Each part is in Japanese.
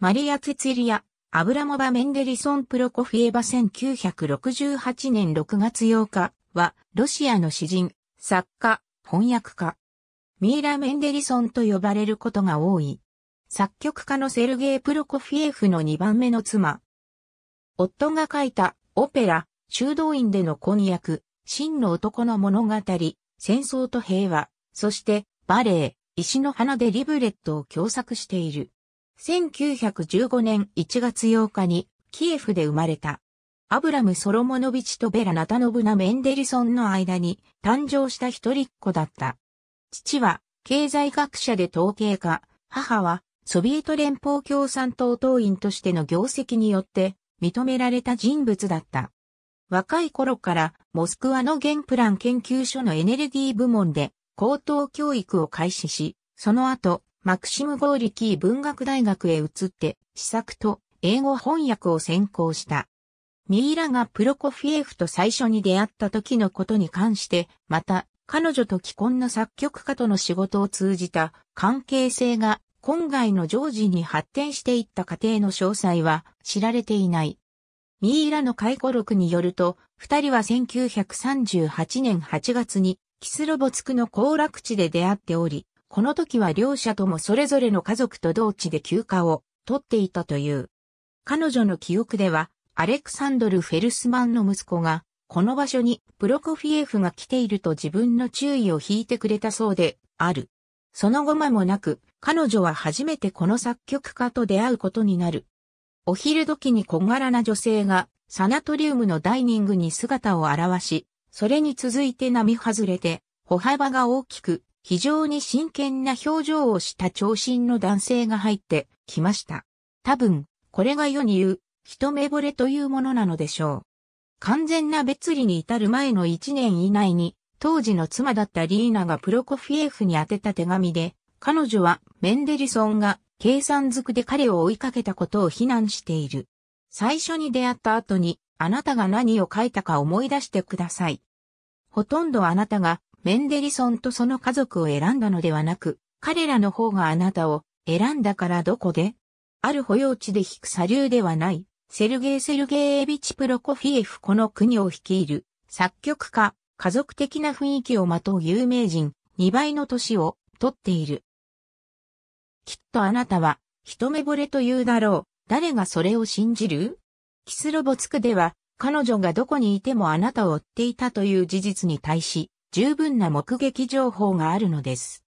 マリア・ツツィリア、アブラモバ・メンデリソン・プロコフィエバ1968年6月8日は、ロシアの詩人、作家、翻訳家。ミイラ・メンデリソンと呼ばれることが多い。作曲家のセルゲイ・プロコフィエフの2番目の妻。夫が書いたオペラ、修道院での婚約、真の男の物語、戦争と平和、そしてバレエ、石の花でリブレットを共作している。1915年1月8日にキエフで生まれた。アブラム・ソロモノビチとベラ・ナタノブナ・メンデルソンの間に誕生した一人っ子だった。父は経済学者で統計家、母はソビエト連邦共産党党員としての業績によって認められた人物だった。若い頃からモスクワの原プラン研究所のエネルギー部門で高等教育を開始し、その後マクシム・ゴーリキー文学大学へ移って、試作と英語翻訳を専攻した。ミイラがプロコフィエフと最初に出会った時のことに関して、また、彼女と既婚の作曲家との仕事を通じた関係性が今回のジョージに発展していった過程の詳細は知られていない。ミイラの回顧録によると、二人は1938年8月にキスロボツクの行楽地で出会っており、この時は両者ともそれぞれの家族と同地で休暇を取っていたという。彼女の記憶では、アレクサンドル・フェルスマンの息子が、この場所にプロコフィエフが来ていると自分の注意を引いてくれたそうである。その後間もなく、彼女は初めてこの作曲家と出会うことになる。お昼時に小柄な女性が、サナトリウムのダイニングに姿を現し、それに続いて波外れて、歩幅が大きく、非常に真剣な表情をした長身の男性が入ってきました。多分、これが世に言う、一目惚れというものなのでしょう。完全な別離に至る前の1年以内に、当時の妻だったリーナがプロコフィエフに宛てた手紙で、彼女はメンデリソンが計算づくで彼を追いかけたことを非難している。最初に出会った後に、あなたが何を書いたか思い出してください。ほとんどあなたがメンデリソンとその家族を選んだのではなく、彼らの方があなたを選んだからどこである保養地で引く左流ではない、セルゲイ・セルゲイエビチ・プロコフィエフこの国を率いる、作曲家、家族的な雰囲気をまとう有名人、2倍の年を取っている。きっとあなたは、一目惚れと言うだろう。誰がそれを信じるキスロボツクでは、彼女がどこにいてもあなたを追っていたという事実に対し、十分な目撃情報があるのです。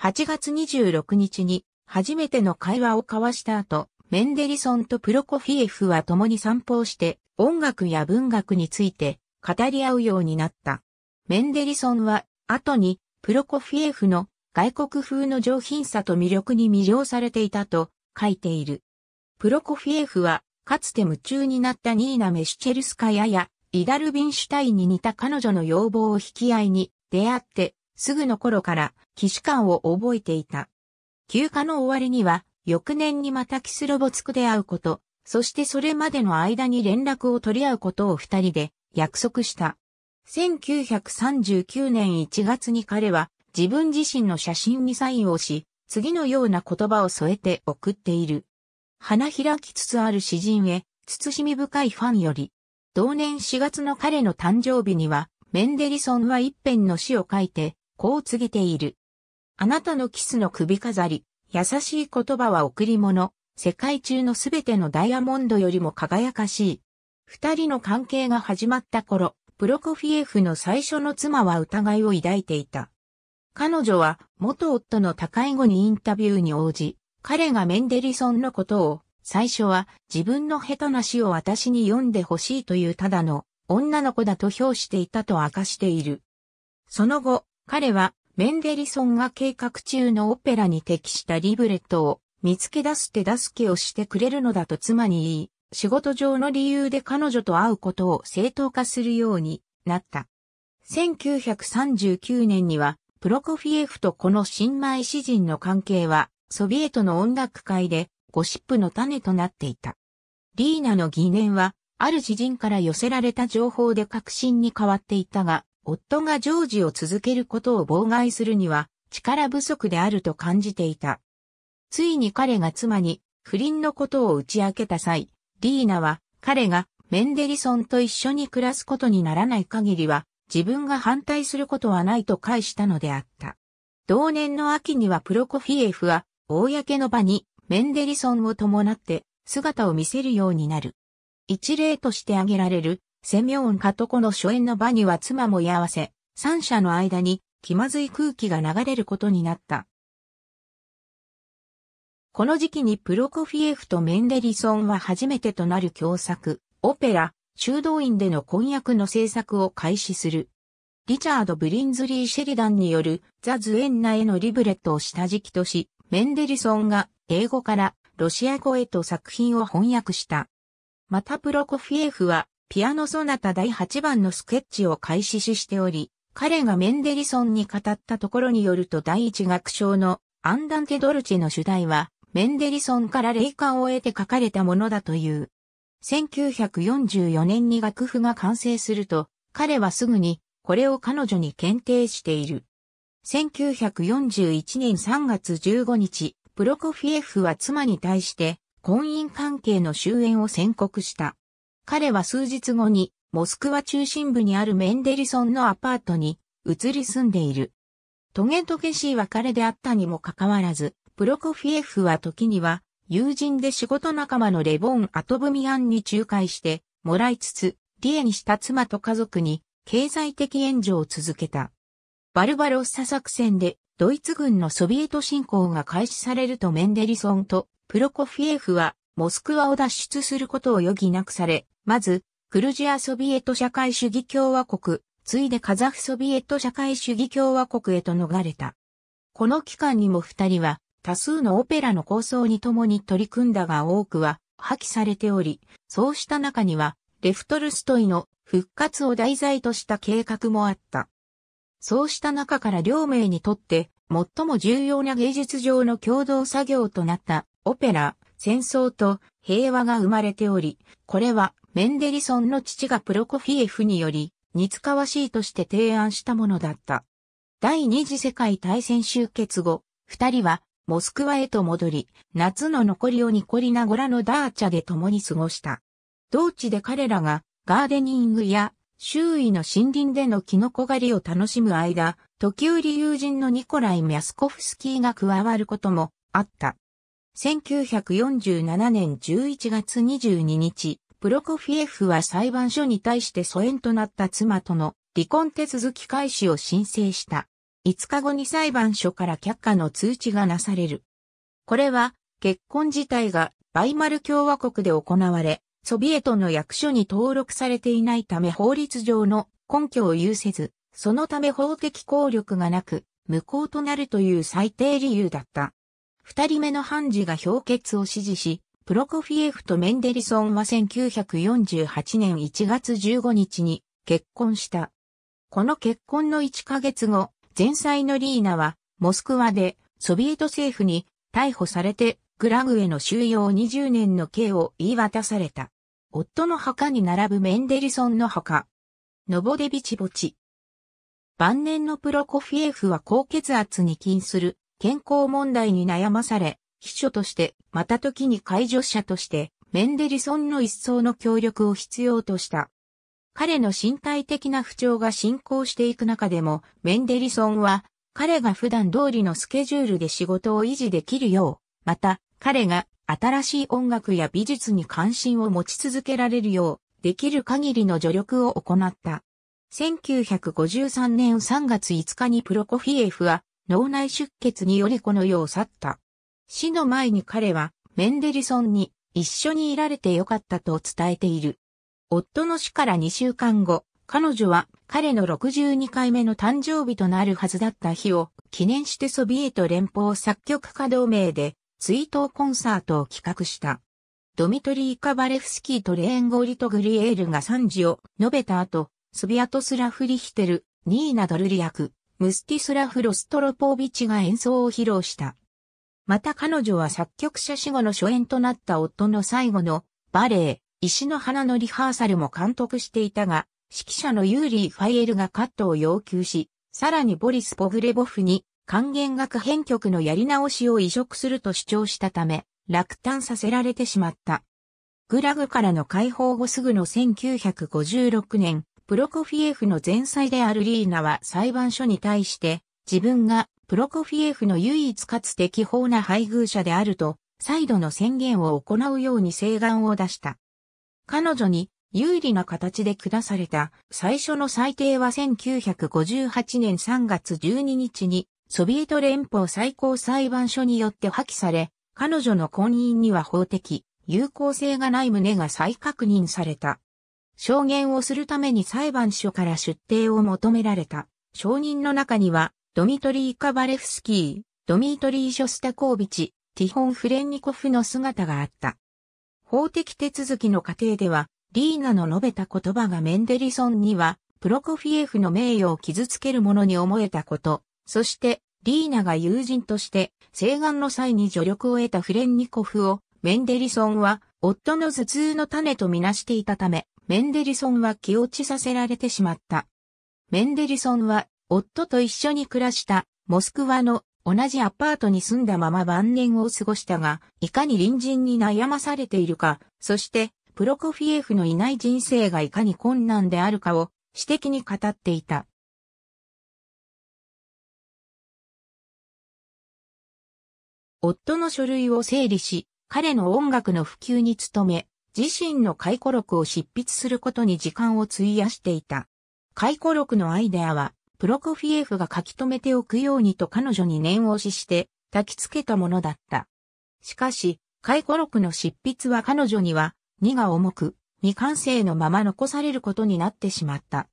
8月26日に初めての会話を交わした後、メンデリソンとプロコフィエフは共に散歩をして音楽や文学について語り合うようになった。メンデリソンは後にプロコフィエフの外国風の上品さと魅力に魅了されていたと書いている。プロコフィエフはかつて夢中になったニーナ・メシュチェルスカヤやイダルビンシュタインに似た彼女の要望を引き合いに出会って、すぐの頃から騎士官を覚えていた。休暇の終わりには、翌年にまたキスロボツクで会うこと、そしてそれまでの間に連絡を取り合うことを二人で約束した。1939年1月に彼は自分自身の写真にサインをし、次のような言葉を添えて送っている。花開きつつある詩人へ、慎み深いファンより。同年4月の彼の誕生日には、メンデリソンは一編の詩を書いて、こう告げている。あなたのキスの首飾り、優しい言葉は贈り物、世界中のすべてのダイヤモンドよりも輝かしい。二人の関係が始まった頃、プロコフィエフの最初の妻は疑いを抱いていた。彼女は元夫の高い後にインタビューに応じ、彼がメンデリソンのことを最初は自分の下手な詩を私に読んでほしいというただの女の子だと評していたと明かしている。その後、彼はメンデリソンが計画中のオペラに適したリブレットを見つけ出す手助けをしてくれるのだと妻に言い、仕事上の理由で彼女と会うことを正当化するようになった。1939年には、プロコフィエフとこの新米詩人の関係は、ソビエトの音楽界でゴシップの種となっていた。リーナの疑念は、ある知人から寄せられた情報で確信に変わっていたが、夫がジョージを続けることを妨害するには、力不足であると感じていた。ついに彼が妻に不倫のことを打ち明けた際、リーナは彼がメンデリソンと一緒に暮らすことにならない限りは自分が反対することはないと返したのであった。同年の秋にはプロコフィエフは公の場にメンデリソンを伴って姿を見せるようになる。一例として挙げられる、セミョン・カトコの初演の場には妻も居合わせ、三者の間に気まずい空気が流れることになった。この時期にプロコフィエフとメンデリソンは初めてとなる共作、オペラ、修道院での婚約の制作を開始する。リチャード・ブリンズリー・シェリダンによるザ・ズエンナへのリブレットを下敷きとし、メンデリソンが英語からロシア語へと作品を翻訳した。またプロコフィエフは、ピアノソナタ第8番のスケッチを開始しており、彼がメンデリソンに語ったところによると第一楽章のアンダンテドルチェの主題は、メンデリソンから霊感を得て書かれたものだという。1944年に楽譜が完成すると、彼はすぐにこれを彼女に検定している。1941年3月15日、プロコフィエフは妻に対して婚姻関係の終焉を宣告した。彼は数日後にモスクワ中心部にあるメンデリソンのアパートに移り住んでいる。トゲトゲしい別れであったにもかかわらず、プロコフィエフは時には友人で仕事仲間のレボン・アトブミアンに仲介してもらいつつ、リエにした妻と家族に経済的援助を続けた。バルバロッサ作戦でドイツ軍のソビエト侵攻が開始されるとメンデリソンとプロコフィエフはモスクワを脱出することを余儀なくされ、まず、クルジアソビエト社会主義共和国、ついでカザフソビエト社会主義共和国へと逃れた。この期間にも二人は多数のオペラの構想に共に取り組んだが多くは破棄されており、そうした中にはレフトルストイの復活を題材とした計画もあった。そうした中から両名にとって最も重要な芸術上の共同作業となったオペラ、戦争と平和が生まれており、これはメンデリソンの父がプロコフィエフにより、似つかわしいとして提案したものだった。第二次世界大戦終結後、二人はモスクワへと戻り、夏の残りをニコリナゴラのダーチャで共に過ごした。同地で彼らがガーデニングや周囲の森林でのキノコ狩りを楽しむ間、時折友人のニコライ・ミャスコフスキーが加わることもあった。1947年11月22日、プロコフィエフは裁判所に対して疎遠となった妻との離婚手続き開始を申請した。5日後に裁判所から却下の通知がなされる。これは結婚自体がバイマル共和国で行われ、ソビエトの役所に登録されていないため法律上の根拠を有せず、そのため法的効力がなく、無効となるという最低理由だった。二人目の判事が評決を支持し、プロコフィエフとメンデリソンは1948年1月15日に結婚した。この結婚の1ヶ月後、前妻のリーナはモスクワでソビエト政府に逮捕されてクラグへの収容20年の刑を言い渡された。夫の墓に並ぶメンデリソンの墓。ノボデビチボチ。晩年のプロコフィエフは高血圧に起因する健康問題に悩まされ、秘書として、また時に介助者として、メンデリソンの一層の協力を必要とした。彼の身体的な不調が進行していく中でも、メンデリソンは、彼が普段通りのスケジュールで仕事を維持できるよう、また、彼が新しい音楽や美術に関心を持ち続けられるよう、できる限りの助力を行った。1953年3月5日にプロコフィエフは脳内出血によりこの世を去った。死の前に彼はメンデリソンに一緒にいられてよかったと伝えている。夫の死から2週間後、彼女は彼の62回目の誕生日となるはずだった日を記念してソビエト連邦作曲家同盟で追悼コンサートを企画した。ドミトリー・カバレフスキーとレーンゴリト・グリエールが賛辞を述べた後、スビアトスラフ・リヒテル、ニーナ・ドルリ役、ムスティスラフ・ロストロポービチが演奏を披露した。また彼女は作曲者死後の初演となった夫の最後のバレエ、石の花のリハーサルも監督していたが、指揮者のユーリー・ファイエルがカットを要求し、さらにボリス・ポグレボフに還元学編曲のやり直しを移植すると主張したため、落胆させられてしまった。グラグからの解放後すぐの1956年、プロコフィエフの前妻であるリーナは裁判所に対して、自分がプロコフィエフの唯一かつ適法な配偶者であると、再度の宣言を行うように請願を出した。彼女に有利な形で下された最初の裁定は1958年3月12日にソビエト連邦最高裁判所によって破棄され、彼女の婚姻には法的、有効性がない旨が再確認された。証言をするために裁判所から出廷を求められた。証人の中には、ドミトリー・カバレフスキー、ドミトリー・ショスタコービチ、ティホン・フレンニコフの姿があった。法的手続きの過程では、リーナの述べた言葉がメンデリソンには、プロコフィエフの名誉を傷つけるものに思えたこと、そして、リーナが友人として、請願の際に助力を得たフレンニコフを、メンデリソンは、夫の頭痛の種とみなしていたため、メンデリソンは気落ちさせられてしまった。メンデリソンは、夫と一緒に暮らした、モスクワの同じアパートに住んだまま晩年を過ごしたが、いかに隣人に悩まされているか、そして、プロコフィエフのいない人生がいかに困難であるかを、私的に語っていた。夫の書類を整理し、彼の音楽の普及に努め、自身の回顧録を執筆することに時間を費やしていた。回顧録のアイデアは、プロコフィエフが書き留めておくようにと彼女に念押しして、焚き付けたものだった。しかし、回顧録の執筆は彼女には、荷が重く、未完成のまま残されることになってしまった。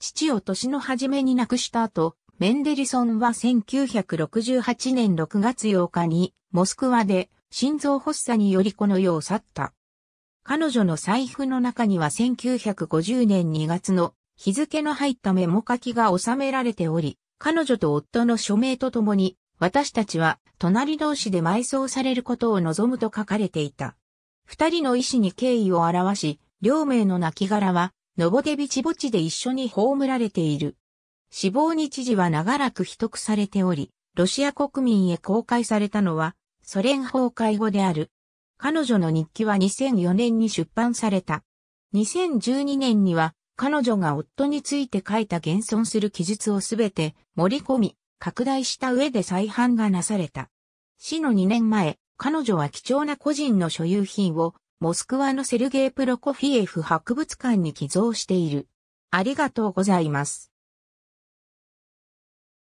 父を年の初めに亡くした後、メンデリソンは1968年6月8日にモスクワで心臓発作によりこの世を去った。彼女の財布の中には1950年2月の日付の入ったメモ書きが収められており、彼女と夫の署名とともに、私たちは隣同士で埋葬されることを望むと書かれていた。二人の意思に敬意を表し、両名の亡骸は、ノボデビチ墓地で一緒に葬られている。死亡日時は長らく秘匿されており、ロシア国民へ公開されたのは、ソ連崩壊後である。彼女の日記は2004年に出版された。2012年には、彼女が夫について書いた現存する記述をすべて盛り込み、拡大した上で再版がなされた。死の2年前、彼女は貴重な個人の所有品を、モスクワのセルゲイ・プロコフィエフ博物館に寄贈している。ありがとうございます。